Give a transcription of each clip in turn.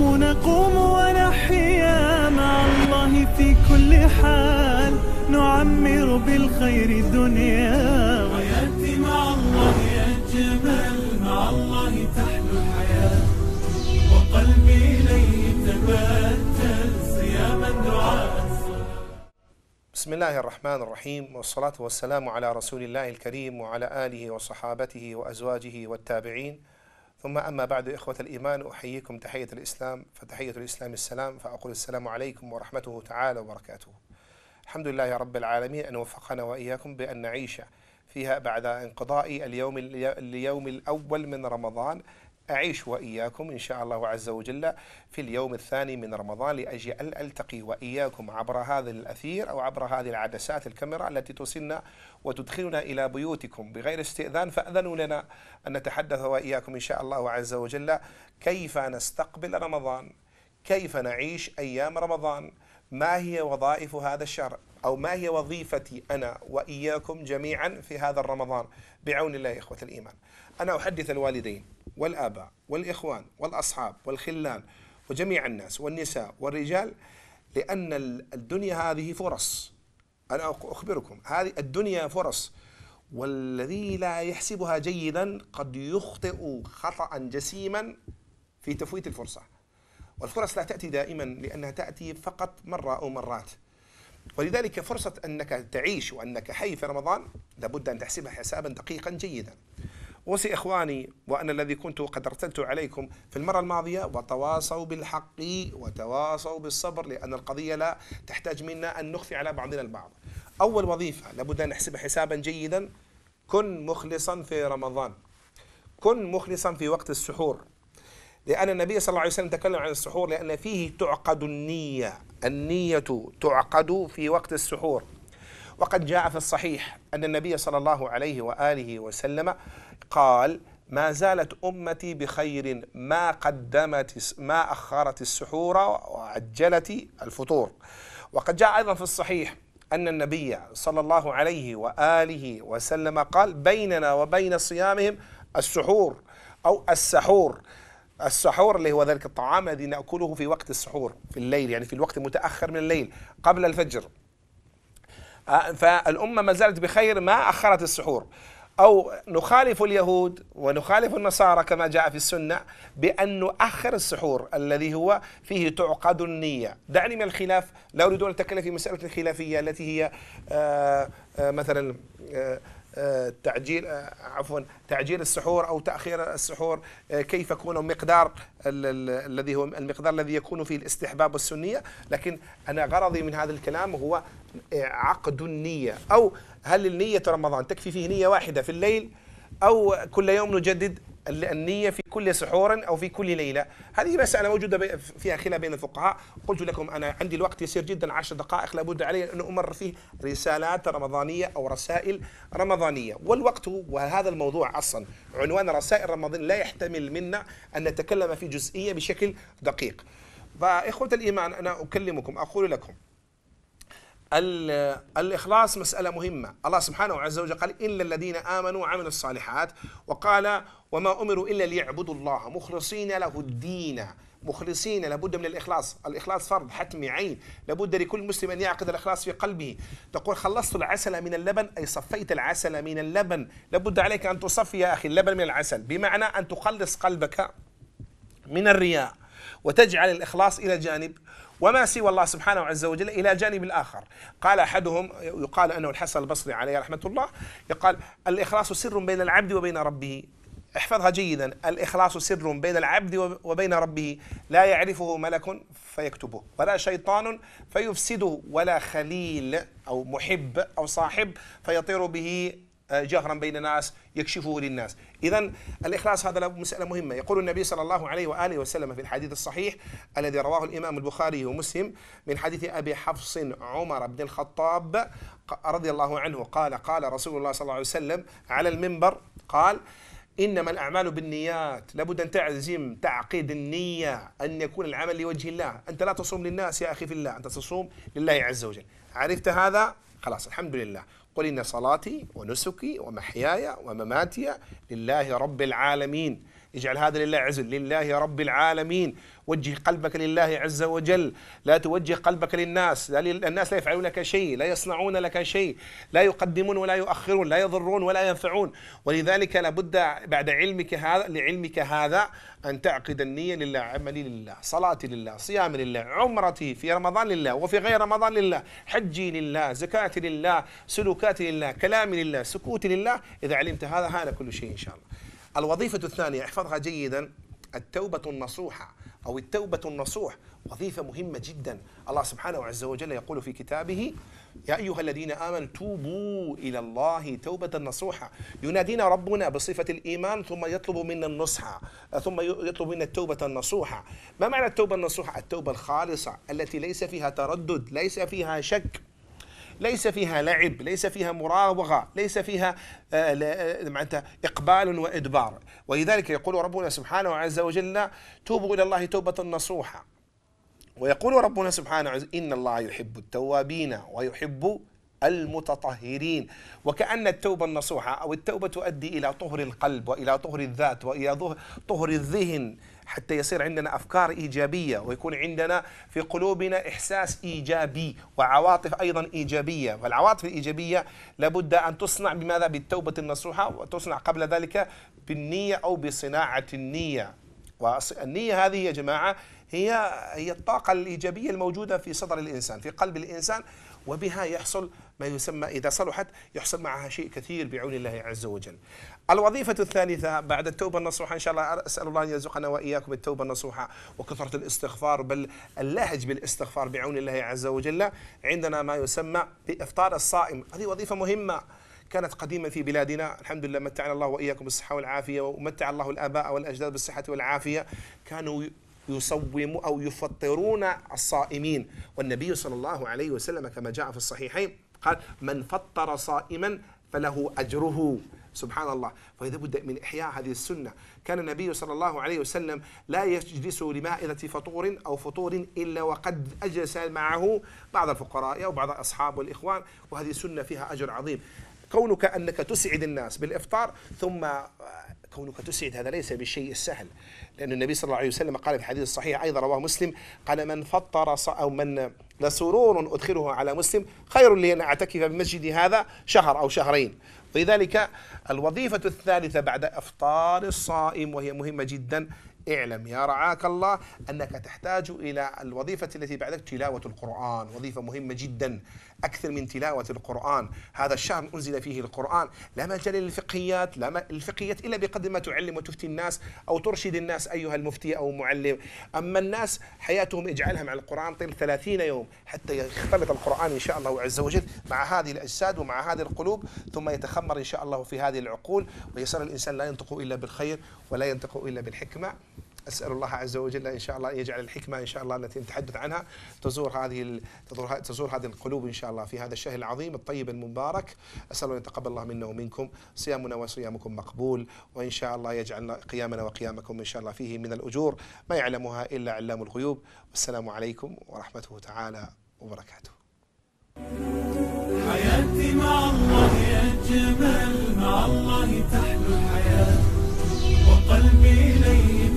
نقوم نقوم ونحيا مع الله في كل حال نعمر بالخير الدنيا ويأتي مع الله أجمل مع الله تحلو الحياة وقلبي إليه تبتل صياما دعاء بسم الله الرحمن الرحيم والصلاة والسلام على رسول الله الكريم وعلى آله وصحابته وأزواجه والتابعين ثم أما بعد إخوة الإيمان أحييكم تحية الإسلام فتحية الإسلام السلام فأقول السلام عليكم ورحمته تعالى وبركاته الحمد لله رب العالمين أن وفقنا وإياكم بأن نعيش فيها بعد انقضاء اليوم اليوم الأول من رمضان أعيش وإياكم إن شاء الله عز وجل في اليوم الثاني من رمضان لأجل أن ألتقي وإياكم عبر هذا الأثير أو عبر هذه العدسات الكاميرا التي توصلنا وتدخلنا إلى بيوتكم بغير استئذان فأذنوا لنا أن نتحدث وإياكم إن شاء الله عز وجل كيف نستقبل رمضان كيف نعيش أيام رمضان ما هي وظائف هذا الشهر أو ما هي وظيفتي أنا وإياكم جميعا في هذا الرمضان بعون الله إخوة الإيمان أنا أحدث الوالدين والآباء والإخوان والأصحاب والخلان وجميع الناس والنساء والرجال لأن الدنيا هذه فرص أنا أخبركم هذه الدنيا فرص والذي لا يحسبها جيدا قد يخطئ خطأ جسيما في تفويت الفرصة والفرص لا تأتي دائما لأنها تأتي فقط مرة أو مرات ولذلك فرصة أنك تعيش وأنك حي في رمضان لابد أن تحسبها حسابا دقيقا جيدا أوصي إخواني وأنا الذي كنت قد ارتدت عليكم في المرة الماضية وتواصوا بالحق وتواصوا بالصبر لأن القضية لا تحتاج منا أن نخفي على بعضنا البعض أول وظيفة لابد أن نحسب حسابا جيدا كن مخلصا في رمضان كن مخلصا في وقت السحور لأن النبي صلى الله عليه وسلم تكلم عن السحور لأن فيه تعقد النية النية تعقد في وقت السحور وقد جاء في الصحيح أن النبي صلى الله عليه وآله وسلم قال ما زالت أمتي بخير ما قدمت ما أخرت السحور وعجلت الفطور وقد جاء أيضا في الصحيح أن النبي صلى الله عليه وآله وسلم قال بيننا وبين صيامهم السحور أو السحور السحور اللي هو ذلك الطعام الذي ناكله في وقت السحور في الليل يعني في الوقت المتاخر من الليل قبل الفجر آه، فالأمة ما زالت بخير ما أخرت السحور أو نخالف اليهود ونخالف النصارى كما جاء في السنة بأن نؤخر السحور الذي هو فيه تعقد النية دعني من الخلاف لا أريد أن أتكلم في مسألة الخلافية التي هي آه، آه، مثلا آآ تعجيل عفوا تعجيل السحور او تاخير السحور آه، كيف يكون مقدار الذي هو المقدار الذي يكون فيه الاستحباب والسنيه لكن انا غرضي من هذا الكلام هو آه، عقد النيه او هل النيه رمضان تكفي فيه نيه واحده في الليل او كل يوم نجدد النية في كل سحور أو في كل ليلة هذه مسألة موجودة فيها خلاف بين الفقهاء قلت لكم أنا عندي الوقت يسير جدا عشر دقائق لابد علي أن أمر فيه رسالات رمضانية أو رسائل رمضانية والوقت وهذا الموضوع أصلا عنوان رسائل رمضان لا يحتمل منا أن نتكلم في جزئية بشكل دقيق فإخوة الإيمان أنا أكلمكم أقول لكم الإخلاص مسألة مهمة الله سبحانه عز وجل قال إلا الذين آمنوا وعملوا الصالحات وقال وما أمروا إلا ليعبدوا الله مخلصين له الدين مخلصين لابد من الإخلاص الإخلاص فرض حتمي عين لابد لكل مسلم أن يعقد الإخلاص في قلبه تقول خلصت العسل من اللبن أي صفيت العسل من اللبن لابد عليك أن تصفي يا أخي اللبن من العسل بمعنى أن تخلص قلبك من الرياء وتجعل الإخلاص إلى جانب وما سوى الله سبحانه عز وجل إلى جانب الآخر قال أحدهم يقال أنه الحسن البصري عليه رحمة الله يقال الإخلاص سر بين العبد وبين ربه احفظها جيدا الإخلاص سر بين العبد وبين ربه لا يعرفه ملك فيكتبه ولا شيطان فيفسده ولا خليل أو محب أو صاحب فيطير به آه، جهرا بين الناس يكشفه للناس إذا الإخلاص هذا مسألة مهمة يقول النبي صلى الله عليه وآله وسلم في الحديث الصحيح الذي رواه الإمام البخاري ومسلم من حديث أبي حفص عمر بن الخطاب رضي الله عنه قال قال رسول الله صلى الله عليه وسلم على المنبر قال إنما الأعمال بالنيات لابد أن تعزم تعقيد النية أن يكون العمل لوجه الله أنت لا تصوم للناس يا أخي في الله أنت تصوم لله عز وجل عرفت هذا خلاص الحمد لله قل إن صلاتي ونسكي ومحياي ومماتي لله رب العالمين اجعل هذا لله عزل لله رب العالمين وجه قلبك لله عز وجل لا توجه قلبك للناس لا الناس لا يفعلون لك شيء لا يصنعون لك شيء لا يقدمون ولا يؤخرون لا يضرون ولا ينفعون ولذلك لابد بعد علمك هذا لعلمك هذا أن تعقد النية لله عملي لله صلاتي لله صيامي لله عمرتي في رمضان لله وفي غير رمضان لله حجي لله زكاتي لله سلوكاتي لله كلامي لله سكوتي لله إذا علمت هذا هذا كل شيء إن شاء الله الوظيفة الثانية احفظها جيدا التوبة النصوحة أو التوبة النصوح وظيفة مهمة جدا الله سبحانه عز وجل يقول في كتابه يا أيها الذين آمنوا توبوا إلى الله توبة نصوحة ينادينا ربنا بصفة الإيمان ثم يطلب منا النصحة ثم يطلب منا التوبة النصوحة ما معنى التوبة النصوحة؟ التوبة الخالصة التي ليس فيها تردد ليس فيها شك ليس فيها لعب ليس فيها مراوغة ليس فيها معناتها آه، إقبال وإدبار ولذلك يقول ربنا سبحانه عز وجل توبوا إلى الله توبة نصوحة ويقول ربنا سبحانه عز إن الله يحب التوابين ويحب المتطهرين وكأن التوبة النصوحة أو التوبة تؤدي إلى طهر القلب وإلى طهر الذات وإلى طهر الذهن حتى يصير عندنا أفكار إيجابية ويكون عندنا في قلوبنا إحساس إيجابي وعواطف أيضا إيجابية والعواطف الإيجابية لابد أن تصنع بماذا بالتوبة النصوحة وتصنع قبل ذلك بالنية أو بصناعة النية والنية هذه يا جماعة هي هي الطاقة الإيجابية الموجودة في صدر الإنسان في قلب الإنسان وبها يحصل ما يسمى إذا صلحت يحصل معها شيء كثير بعون الله عز وجل الوظيفة الثالثة بعد التوبة النصوحة إن شاء الله أسأل الله أن يرزقنا وإياكم التوبة النصوحة وكثرة الاستغفار بل اللهج بالاستغفار بعون الله عز وجل عندنا ما يسمى بإفطار الصائم هذه وظيفة مهمة كانت قديما في بلادنا الحمد لله متعنا الله وإياكم بالصحة والعافية ومتع الله الآباء والأجداد بالصحة والعافية كانوا يصوم أو يفطرون الصائمين والنبي صلى الله عليه وسلم كما جاء في الصحيحين قال من فطر صائما فله أجره سبحان الله فإذا بد من إحياء هذه السنة كان النبي صلى الله عليه وسلم لا يجلس لمائدة فطور أو فطور إلا وقد أجلس معه بعض الفقراء أو بعض الأصحاب والإخوان وهذه السنة فيها أجر عظيم كونك أنك تسعد الناس بالإفطار ثم كونك تسعد هذا ليس بالشيء السهل لأن النبي صلى الله عليه وسلم قال في الحديث الصحيح أيضا رواه مسلم قال من فطر أو من لسرور أدخله على مسلم خير لي أن أعتكف بمسجدي هذا شهر أو شهرين لذلك الوظيفة الثالثة بعد إفطار الصائم وهي مهمة جدا اعلم يا رعاك الله أنك تحتاج إلى الوظيفة التي بعدك تلاوة القرآن وظيفة مهمة جدا أكثر من تلاوة القرآن هذا الشهر أنزل فيه القرآن لا مجال للفقهيات لا الفقهيات إلا بقدر ما تعلم وتفتي الناس أو ترشد الناس أيها المفتي أو معلم أما الناس حياتهم اجعلها مع القرآن طيب 30 يوم حتى يختلط القرآن إن شاء الله عز وجل مع هذه الأجساد ومع هذه القلوب ثم يتخمر إن شاء الله في هذه العقول ويصير الإنسان لا ينطق إلا بالخير ولا ينطق إلا بالحكمة اسال الله عز وجل ان شاء الله ان يجعل الحكمه ان شاء الله التي نتحدث عنها تزور هذه تزور هذه القلوب ان شاء الله في هذا الشهر العظيم الطيب المبارك اسال ان يتقبل الله منا ومنكم صيامنا وصيامكم مقبول وان شاء الله يجعل قيامنا وقيامكم ان شاء الله فيه من الاجور ما يعلمها الا علام الغيوب والسلام عليكم ورحمته تعالى وبركاته حياتي مع الله أجمل مع الله تحلو الحياة وقلبي إليه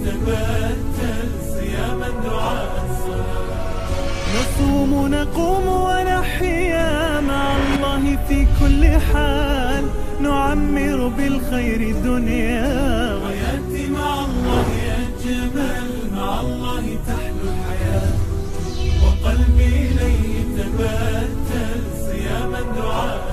نصوم نقوم ونحيا مع الله في كل حال نعمر بالخير الدنيا ويأتي مع الله أجمل مع الله تحلو الحياة وقلبي إليه تبتل صياما دعاء